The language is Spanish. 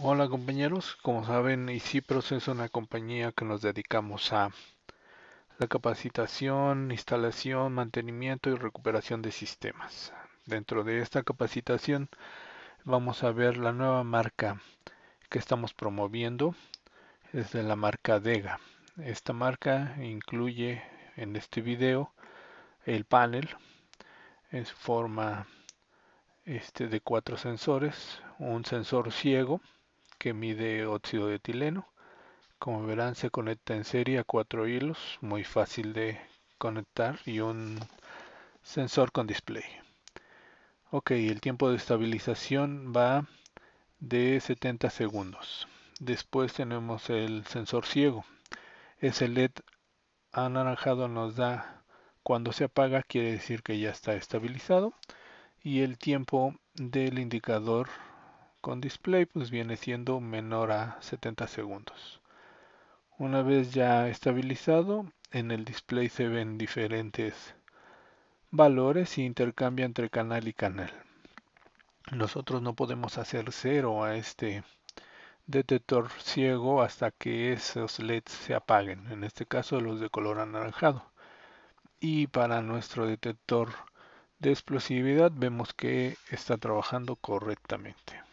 Hola compañeros, como saben, ICIPROS es una compañía que nos dedicamos a la capacitación, instalación, mantenimiento y recuperación de sistemas. Dentro de esta capacitación vamos a ver la nueva marca que estamos promoviendo, es de la marca DEGA. Esta marca incluye en este video el panel en forma este, de cuatro sensores, un sensor ciego, que mide óxido de etileno. Como verán se conecta en serie a cuatro hilos, muy fácil de conectar y un sensor con display. Ok, el tiempo de estabilización va de 70 segundos. Después tenemos el sensor ciego. Ese LED anaranjado nos da cuando se apaga, quiere decir que ya está estabilizado. Y el tiempo del indicador con display pues viene siendo menor a 70 segundos. Una vez ya estabilizado, en el display se ven diferentes valores y intercambia entre canal y canal. Nosotros no podemos hacer cero a este detector ciego hasta que esos LEDs se apaguen, en este caso los de color anaranjado. Y para nuestro detector de explosividad vemos que está trabajando correctamente.